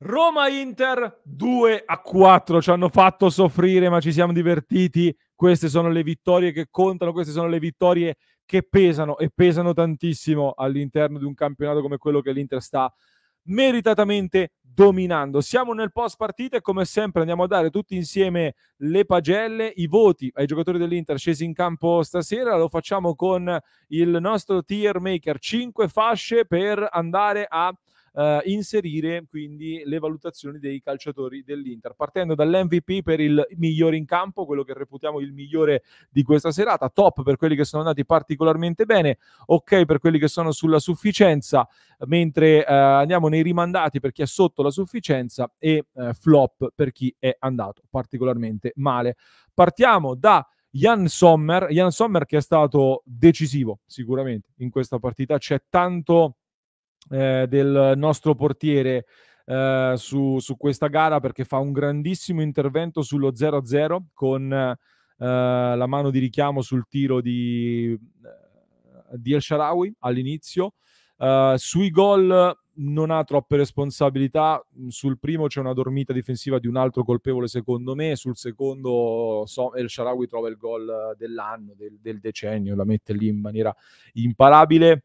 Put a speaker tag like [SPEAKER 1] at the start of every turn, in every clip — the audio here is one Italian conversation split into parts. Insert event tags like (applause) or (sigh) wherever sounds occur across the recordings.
[SPEAKER 1] Roma-Inter 2 a 4, ci hanno fatto soffrire ma ci siamo divertiti, queste sono le vittorie che contano, queste sono le vittorie che pesano e pesano tantissimo all'interno di un campionato come quello che l'Inter sta meritatamente dominando. Siamo nel post partita e come sempre andiamo a dare tutti insieme le pagelle, i voti ai giocatori dell'Inter scesi in campo stasera. Lo facciamo con il nostro tier maker, 5 fasce per andare a eh, inserire quindi le valutazioni dei calciatori dell'Inter, partendo dall'MVP per il migliore in campo, quello che reputiamo il migliore di questa serata, top per quelli che sono andati particolarmente bene, ok per quelli che sono sulla sufficienza, mentre eh, andiamo nei rimandati per chi è sotto la sufficienza e eh, flop per chi è andato particolarmente male. Partiamo da Jan Sommer, Jan Sommer che è stato decisivo sicuramente in questa partita, c'è tanto eh, del nostro portiere eh, su, su, questa gara perché fa un grandissimo intervento sullo 0-0 con eh, la mano di richiamo sul tiro di, eh, di El Sharawi all'inizio. Eh, sui gol non ha troppe responsabilità. Sul primo c'è una dormita difensiva di un altro colpevole, secondo me. Sul secondo, so, El Sharawi trova il gol eh, dell'anno, del, del decennio, la mette lì in maniera imparabile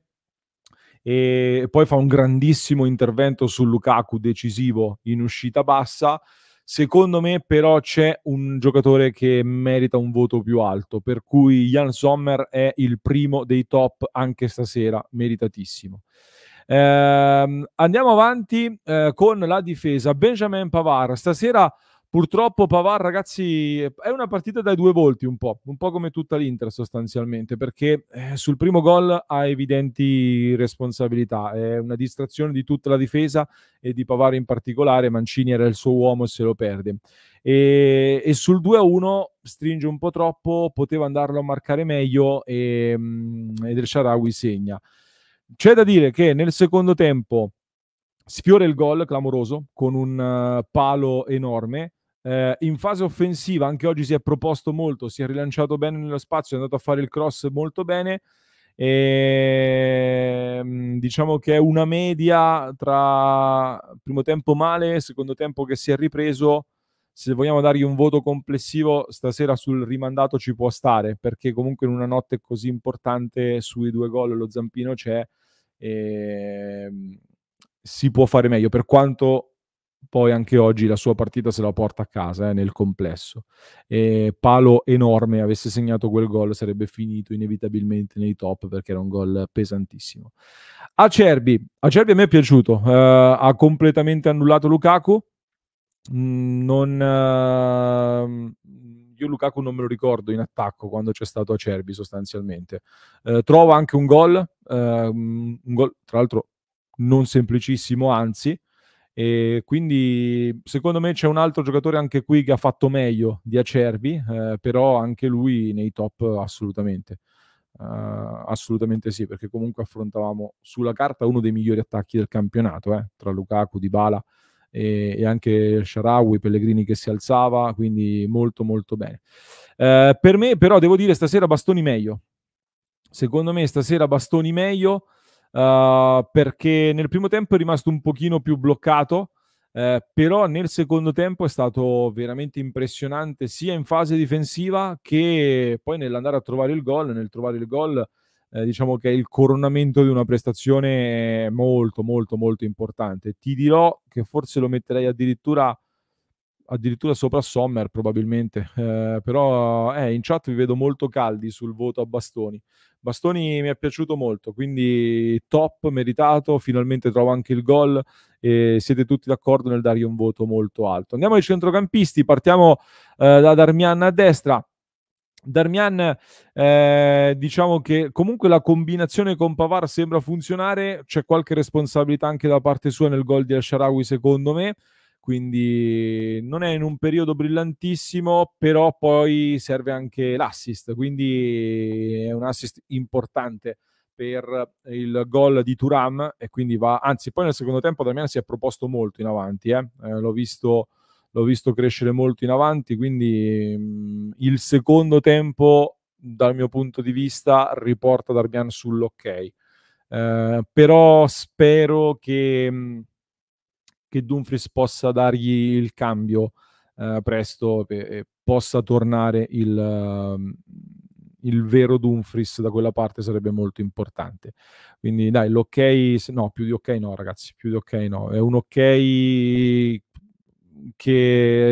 [SPEAKER 1] e poi fa un grandissimo intervento su Lukaku decisivo in uscita bassa. Secondo me però c'è un giocatore che merita un voto più alto, per cui Jan Sommer è il primo dei top anche stasera, meritatissimo. Eh, andiamo avanti eh, con la difesa. Benjamin Pavara stasera Purtroppo Pavar, ragazzi, è una partita dai due volti un po', un po' come tutta l'Inter sostanzialmente, perché eh, sul primo gol ha evidenti responsabilità, è una distrazione di tutta la difesa e di Pavar in particolare, Mancini era il suo uomo e se lo perde. E, e sul 2-1 stringe un po' troppo, poteva andarlo a marcare meglio e, mh, mm, ed El Sharawi segna. C'è da dire che nel secondo tempo sfiora il gol clamoroso con un uh, palo enorme eh, in fase offensiva anche oggi si è proposto molto, si è rilanciato bene nello spazio, è andato a fare il cross molto bene. E, ehm, diciamo che è una media tra primo tempo male, secondo tempo che si è ripreso. Se vogliamo dargli un voto complessivo, stasera sul rimandato ci può stare, perché comunque in una notte così importante sui due gol lo zampino c'è. E, ehm, si può fare meglio, per quanto poi anche oggi la sua partita se la porta a casa eh, nel complesso. E palo enorme, avesse segnato quel gol sarebbe finito inevitabilmente nei top perché era un gol pesantissimo. Acerbi, Acerbi a me è piaciuto, uh, ha completamente annullato Lukaku, mm, non... Uh, io Lukaku non me lo ricordo in attacco quando c'è stato Acerbi sostanzialmente. Eh, trova anche un gol, eh, un gol tra l'altro non semplicissimo, anzi, e quindi secondo me c'è un altro giocatore anche qui che ha fatto meglio di Acerbi, eh, però anche lui nei top assolutamente. Uh, assolutamente sì, perché comunque affrontavamo sulla carta uno dei migliori attacchi del campionato, eh, tra Lukaku, Dybala e, e anche Sharawi, Pellegrini che si alzava, quindi molto molto bene. Uh, per me però devo dire stasera Bastoni meglio. Secondo me stasera Bastoni meglio, uh, perché nel primo tempo è rimasto un pochino più bloccato, eh, però nel secondo tempo è stato veramente impressionante sia in fase difensiva che poi nell'andare a trovare il gol, nel trovare il gol eh, diciamo che è il coronamento di una prestazione molto molto molto importante. Ti dirò che forse lo metterei addirittura addirittura sopra Sommer probabilmente, eh, però eh, in chat vi vedo molto caldi sul voto a Bastoni. Bastoni mi è piaciuto molto, quindi top, meritato, finalmente trovo anche il gol e siete tutti d'accordo nel dargli un voto molto alto. Andiamo ai centrocampisti, partiamo eh, da Darmian a destra. Darmian, eh, diciamo che comunque la combinazione con Pavar sembra funzionare, c'è qualche responsabilità anche da parte sua nel gol di Al-Sharawi secondo me, quindi non è in un periodo brillantissimo, però poi serve anche l'assist, quindi è un assist importante per il gol di Turam e quindi va, anzi poi nel secondo tempo Damiano si è proposto molto in avanti, eh? Eh, l'ho, visto, l'ho, visto, crescere molto in avanti, quindi mh, mm, il secondo tempo dal mio punto di vista riporta Darmian sull'ok, eh, però spero che... Mh, mm, che Dumfries possa dargli il cambio eh, presto e, possa tornare il, ehm, il, vero Dumfries da quella parte sarebbe molto importante. Quindi dai, l'ok, no, più di ok no ragazzi, più di ok no, è un ok che,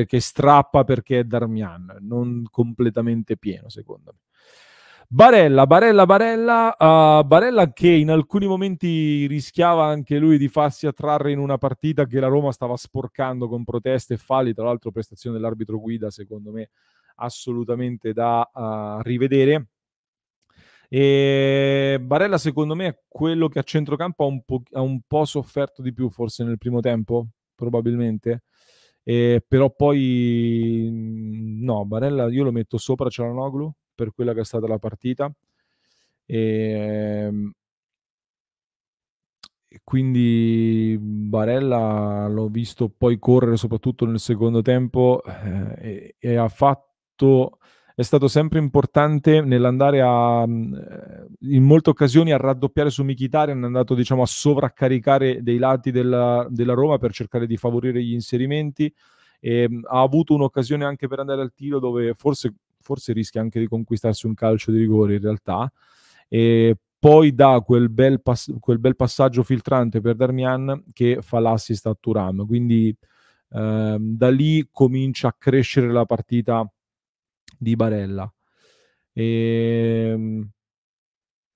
[SPEAKER 1] che strappa perché è Darmian, non completamente pieno secondo me. Barella, Barella, Barella, uh, Barella che in alcuni momenti rischiava anche lui di farsi attrarre in una partita che la Roma stava sporcando con proteste e falli, tra l'altro prestazione dell'arbitro guida secondo me assolutamente da uh, rivedere. E Barella secondo me è quello che a centrocampo ha un, po', ha un po' sofferto di più forse nel primo tempo, probabilmente eh, però poi mhmm, no, Barella io lo metto sopra Cialanoglu per quella che è stata la partita. Ehm, e, quindi Barella l'ho visto poi correre soprattutto nel secondo tempo eh, e, e ha fatto è stato sempre importante nell'andare a, mm, eh, in molte occasioni a raddoppiare su Mkhitaryan, è andato diciamo, a sovraccaricare dei lati della, della Roma per cercare di favorire gli inserimenti, e ehm, ha avuto un'occasione anche per andare al tiro dove forse, forse rischia anche di conquistarsi un calcio di rigore in realtà, e poi dà quel bel, pass- quel bel passaggio filtrante per Darmian che fa l'assist a Turam, quindi ehm, da lì comincia a crescere la partita di Barella. E, ehm,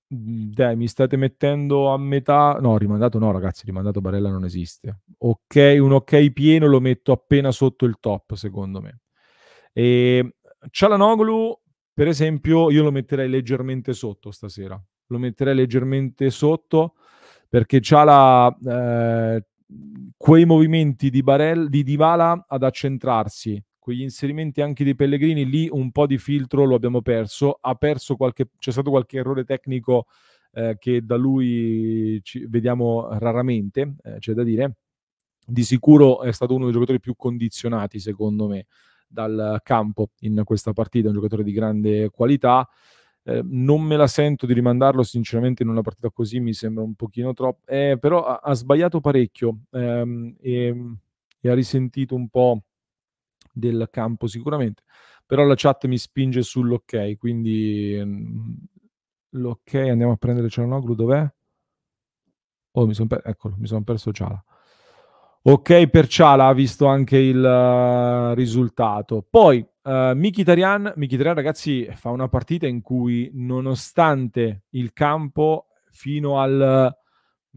[SPEAKER 1] mhmm, dai, mi state mettendo a metà. No, rimandato no, ragazzi, rimandato Barella non esiste. Ok, un ok pieno lo metto appena sotto il top, secondo me. E ehm, Cialanoglu, per esempio, io lo metterei leggermente sotto stasera. Lo metterei leggermente sotto perché Ciala eh, quei movimenti di, Barella, di Dybala ad accentrarsi quegli inserimenti anche di Pellegrini, lì un po' di filtro lo abbiamo perso, ha perso qualche, c'è stato qualche errore tecnico eh, che da lui ci vediamo raramente, eh, c'è da dire. Di sicuro è stato uno dei giocatori più condizionati, secondo me, dal campo in questa partita, un giocatore di grande qualità. Eh, non me la sento di rimandarlo sinceramente in una partita così mi sembra un pochino troppo eh, però ha, ha sbagliato parecchio ehm, e, e, ha risentito un po' del campo sicuramente, però la chat mi spinge sull'ok, quindi mm, l'ok andiamo a prendere Cialanoglu, dov'è? Oh, mi son per... eccolo, mi sono perso Ciala. Ok per Ciala, visto anche il uh, risultato. Poi uh, Mkhitaryan, Mkhitaryan ragazzi fa una partita in cui nonostante il campo fino al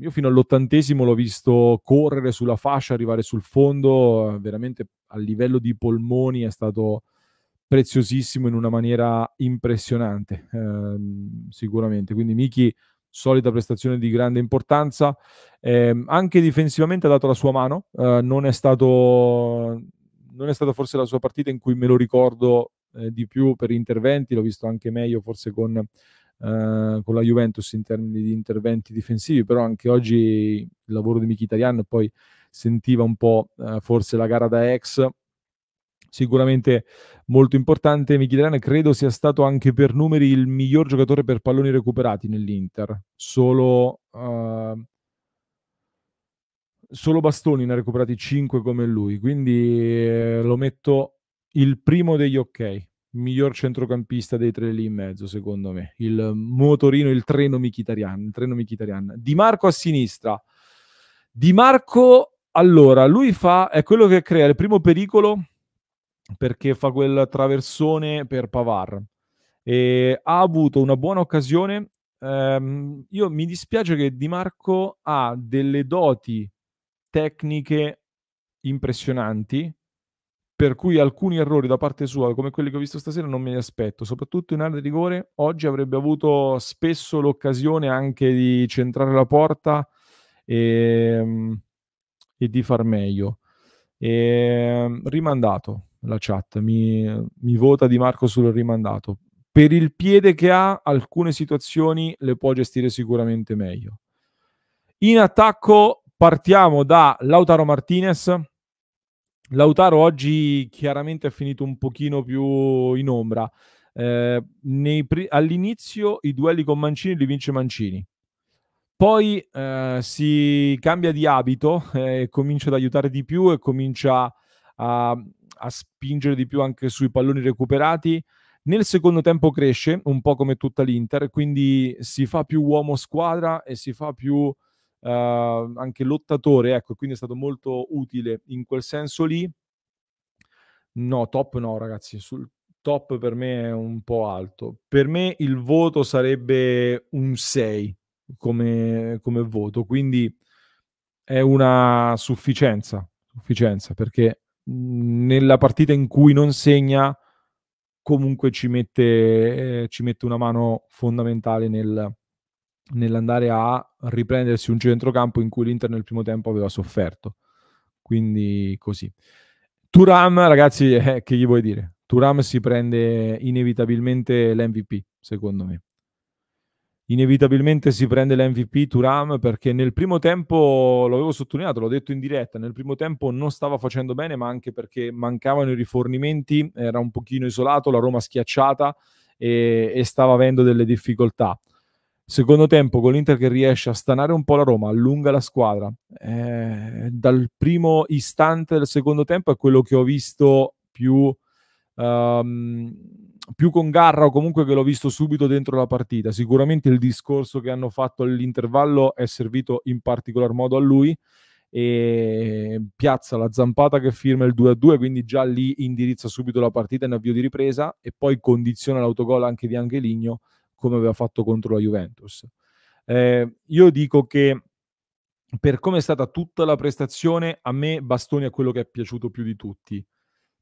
[SPEAKER 1] io fino all'ottantesimo l'ho visto correre sulla fascia, arrivare sul fondo, veramente a livello di polmoni è stato preziosissimo in una maniera impressionante, ehm, sicuramente. Quindi Miki, solita prestazione di grande importanza, ehm, anche difensivamente ha dato la sua mano, eh, non, è stato, non è stata forse la sua partita in cui me lo ricordo eh, di più per interventi, l'ho visto anche meglio forse con, eh, con, la Juventus in termini di interventi difensivi, però anche oggi il lavoro di Miki Italiano poi sentiva un po' eh, forse la gara da ex, sicuramente molto importante. Mkhitaryan credo sia stato anche per numeri il miglior giocatore per palloni recuperati nell'Inter, solo, uh, solo Bastoni ne ha recuperati 5 come lui, quindi eh, lo metto il primo degli ok. Miglior centrocampista dei tre lì in mezzo, secondo me. Il motorino, il treno Mkhitaryan, Di Marco a sinistra. Di Marco allora, lui fa, è quello che crea il primo pericolo perché fa quel traversone per Pavar. E ha avuto una buona occasione. Ehm, io mi dispiace che Di Marco ha delle doti tecniche impressionanti, per cui alcuni errori da parte sua, come quelli che ho visto stasera, non me li aspetto. Soprattutto in area di rigore, oggi avrebbe avuto spesso l'occasione anche di centrare la porta. E, ehm, e di far meglio. E, ehm, rimandato la chat, mi, mi vota Di Marco sul rimandato. Per il piede che ha, alcune situazioni le può gestire sicuramente meglio. In attacco partiamo da Lautaro Martinez. Lautaro oggi chiaramente è finito un pochino più in ombra. Eh, pri- all'inizio i duelli con Mancini li vince Mancini, poi eh, si cambia di abito eh, e comincia ad aiutare di più e comincia a, a, spingere di più anche sui palloni recuperati. Nel secondo tempo cresce, un po' come tutta l'Inter, quindi si fa più uomo squadra e si fa più eh, anche lottatore, ecco, quindi è stato molto utile in quel senso lì. No, top no ragazzi, sul top per me è un po' alto. Per me il voto sarebbe un 6 come, come voto. Quindi è una sufficienza, sufficienza perché mhmm, nella partita in cui non segna comunque ci mette, eh, ci mette una mano fondamentale nel, nell'andare a riprendersi un centrocampo in cui l'Inter nel primo tempo aveva sofferto. Quindi così. Turam, ragazzi, eh, che gli vuoi dire? Turam si prende inevitabilmente l'MVP, secondo me inevitabilmente si prende l'MVP Turam perché nel primo tempo, l'avevo sottolineato, l'ho detto in diretta, nel primo tempo non stava facendo bene, ma anche perché mancavano i rifornimenti, era un pochino isolato, la Roma schiacciata e, e stava avendo delle difficoltà. Secondo tempo con l'Inter che riesce a stanare un po' la Roma, allunga la squadra. Eh, dal primo istante del secondo tempo è quello che ho visto più... Um, più con garra o comunque che l'ho visto subito dentro la partita. Sicuramente il discorso che hanno fatto all'intervallo è servito in particolar modo a lui e piazza la zampata che firma il 2-2, quindi già lì indirizza subito la partita in avvio di ripresa e poi condiziona l'autogol anche di Angeligno come aveva fatto contro la Juventus. Eh, io dico che per come è stata tutta la prestazione, a me Bastoni è quello che è piaciuto più di tutti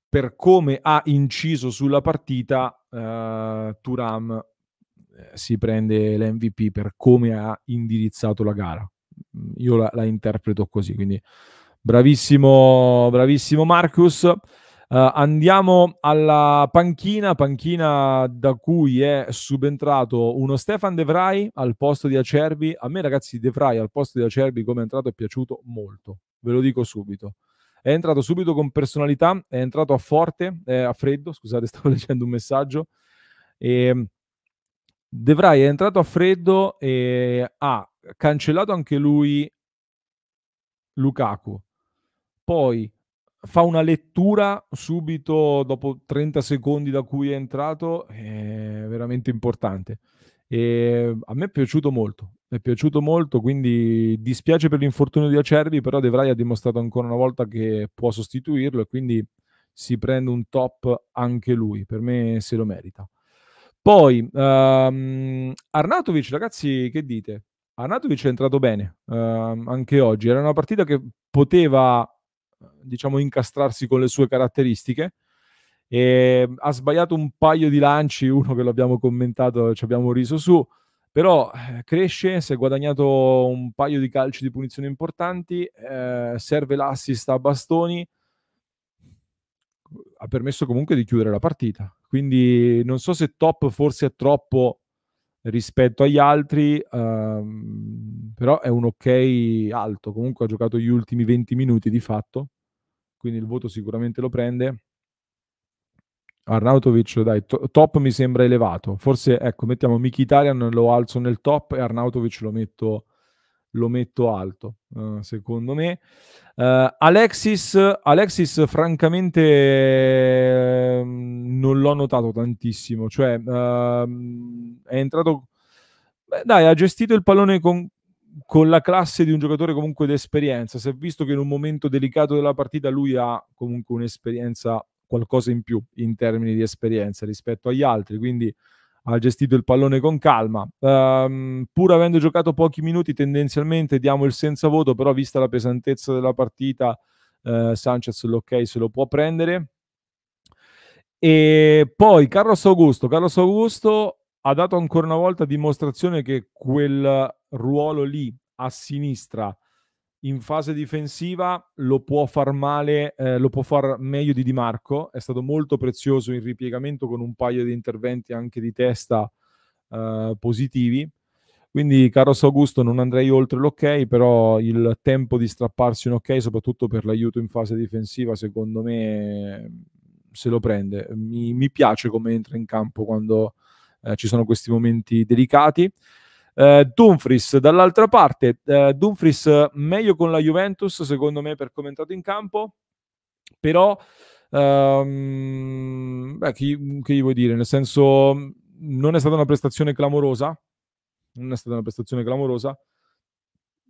[SPEAKER 1] per come ha inciso sulla partita, eh, Turam eh, si prende l'MVP per come ha indirizzato la gara. Mm, io la, la interpreto così, quindi bravissimo, bravissimo Marcus. Uh, andiamo alla panchina, panchina da cui è subentrato uno Stefan De Vrij al posto di Acerbi. A me ragazzi De Vrij al posto di Acerbi come è entrato è piaciuto molto, ve lo dico subito. È entrato subito con personalità, è entrato a forte, eh, a freddo, scusate, (laughs) stavo leggendo un messaggio. E ehm, Devrai è entrato a freddo e ha cancellato anche lui Lukaku. Poi fa una lettura subito dopo 30 secondi da cui è entrato, è veramente importante. E ehm, a me è piaciuto molto mi è piaciuto molto, quindi dispiace per l'infortunio di Acerbi, però De Vrij ha dimostrato ancora una volta che può sostituirlo e quindi si prende un top anche lui, per me se lo merita. Poi um, ehm, Arnatovic, ragazzi, che dite? Arnatovic è entrato bene uh, anche oggi, era una partita che poteva diciamo incastrarsi con le sue caratteristiche. E ha sbagliato un paio di lanci, uno che l'abbiamo commentato, ci abbiamo riso su. Però eh, cresce, si è guadagnato un paio di calci di punizione importanti, eh, serve l'assist a Bastoni, ha permesso comunque di chiudere la partita. Quindi non so se top forse è troppo rispetto agli altri, ehm, però è un ok alto. Comunque ha giocato gli ultimi 20 minuti di fatto, quindi il voto sicuramente lo prende. Arnautovic, dai, to- top mi sembra elevato. Forse, ecco, mettiamo Mkhitaryan, lo alzo nel top e Arnautovic lo metto, lo metto alto, uh, secondo me. Uh, Alexis, Alexis, francamente, ehm, non l'ho notato tantissimo. Cioè, uh, è entrato... Beh, dai, ha gestito il pallone con, con la classe di un giocatore comunque d'esperienza. Si è visto che in un momento delicato della partita lui ha comunque un'esperienza qualcosa in più in termini di esperienza rispetto agli altri, quindi ha gestito il pallone con calma. Um, pur avendo giocato pochi minuti, tendenzialmente diamo il senza voto, però vista la pesantezza della partita, uh, Sanchez l'ok se lo può prendere. E poi Carlos Augusto. Carlos Augusto ha dato ancora una volta dimostrazione che quel ruolo lì a sinistra in fase difensiva lo può far male, eh, lo può far meglio di Di Marco, è stato molto prezioso in ripiegamento con un paio di interventi anche di testa eh, positivi. Quindi, Carlos Augusto, non andrei oltre l'ok, però il tempo di strapparsi un ok, soprattutto per l'aiuto in fase difensiva, secondo me se lo prende. Mi, mi piace come entra in campo quando eh, ci sono questi momenti delicati. Eh, Dumfries dall'altra parte, eh, Dumfries meglio con la Juventus secondo me per come è entrato in campo, però ehm, beh, chi, che gli vuoi dire? Nel senso non è stata una prestazione clamorosa, non è stata una prestazione clamorosa,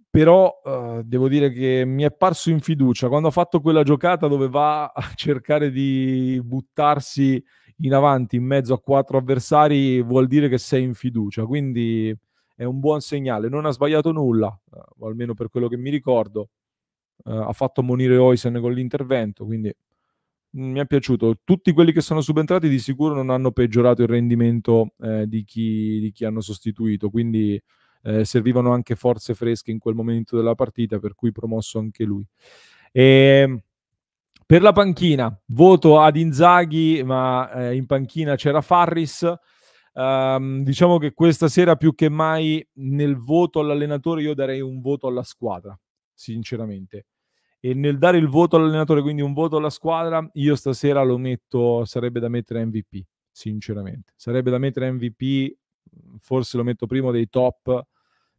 [SPEAKER 1] però eh, devo dire che mi è parso in fiducia quando ha fatto quella giocata dove va a cercare di buttarsi in avanti in mezzo a quattro avversari vuol dire che sei in fiducia quindi è un buon segnale. Non ha sbagliato nulla, eh, o almeno per quello che mi ricordo. Eh, ha fatto ammonire Oisen con l'intervento, quindi mm, mi è piaciuto. Tutti quelli che sono subentrati di sicuro non hanno peggiorato il rendimento eh, di, chi, di, chi, hanno sostituito, quindi eh, servivano anche forze fresche in quel momento della partita, per cui promosso anche lui. E, ehm, per la panchina, voto ad Inzaghi, ma eh, in panchina c'era Farris. Um, diciamo che questa sera più che mai nel voto all'allenatore io darei un voto alla squadra, sinceramente. E nel dare il voto all'allenatore, quindi un voto alla squadra, io stasera lo metto, sarebbe da mettere MVP, sinceramente. Sarebbe da mettere MVP, forse lo metto primo dei top,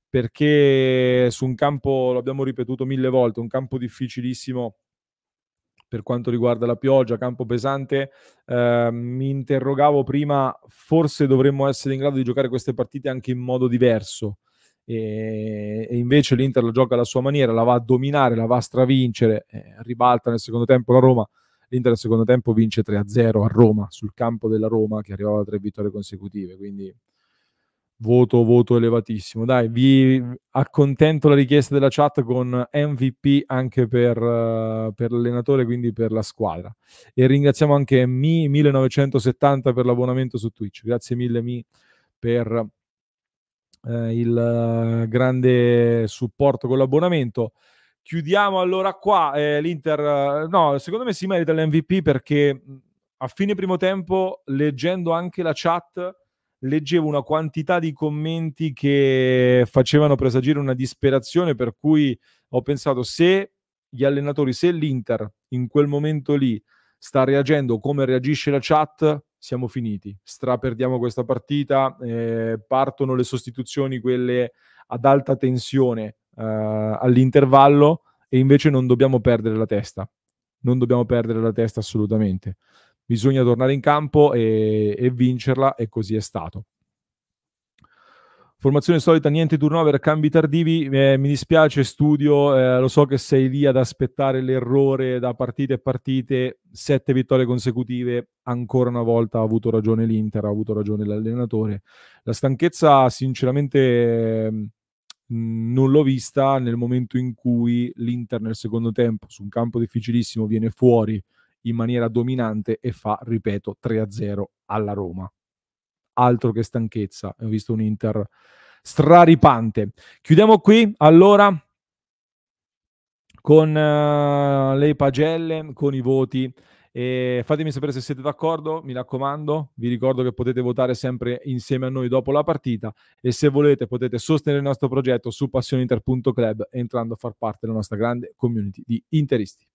[SPEAKER 1] perché su un campo, lo abbiamo ripetuto mille volte, un campo difficilissimo per quanto riguarda la pioggia, campo pesante. Eh, mi interrogavo prima, forse dovremmo essere in grado di giocare queste partite anche in modo diverso. E, e invece l'Inter la gioca alla sua maniera, la va a dominare, la va a stravincere, eh, ribalta nel secondo tempo la Roma. L'Inter nel secondo tempo vince 3-0 a Roma, sul campo della Roma che arrivava a tre vittorie consecutive. Quindi voto, voto elevatissimo. Dai, vi accontento la richiesta della chat con MVP anche per, eh, per l'allenatore, quindi per la squadra. E ringraziamo anche Mi1970 per l'abbonamento su Twitch. Grazie mille Mi per uh, il eh, grande supporto con l'abbonamento. Chiudiamo allora qua eh, l'Inter. no, secondo me si merita l'MVP perché a fine primo tempo, leggendo anche la chat, leggevo una quantità di commenti che facevano presagire una disperazione, per cui ho pensato se gli allenatori, se l'Inter in quel momento lì sta reagendo come reagisce la chat, siamo finiti, straperdiamo questa partita, eh, partono le sostituzioni, quelle ad alta tensione eh, all'intervallo e invece non dobbiamo perdere la testa, non dobbiamo perdere la testa assolutamente bisogna tornare in campo e, e vincerla e così è stato. Formazione solita, niente turnover, cambi tardivi. Eh, mi dispiace, studio. Eh, lo so che sei lì ad aspettare l'errore da partite e partite. Sette vittorie consecutive. Ancora una volta ha avuto ragione l'Inter, ha avuto ragione l'allenatore. La stanchezza, sinceramente, mh, mm, non l'ho vista nel momento in cui l'Inter, nel secondo tempo, su un campo difficilissimo, viene fuori in maniera dominante e fa, ripeto, 3-0 alla Roma. Altro che stanchezza, ho visto un Inter straripante. Chiudiamo qui, allora, con uh, le pagelle, con i voti. E fatemi sapere se siete d'accordo, mi raccomando, vi ricordo che potete votare sempre insieme a noi dopo la partita e se volete potete sostenere il nostro progetto su passioneinter.club entrando a far parte della nostra grande community di interisti.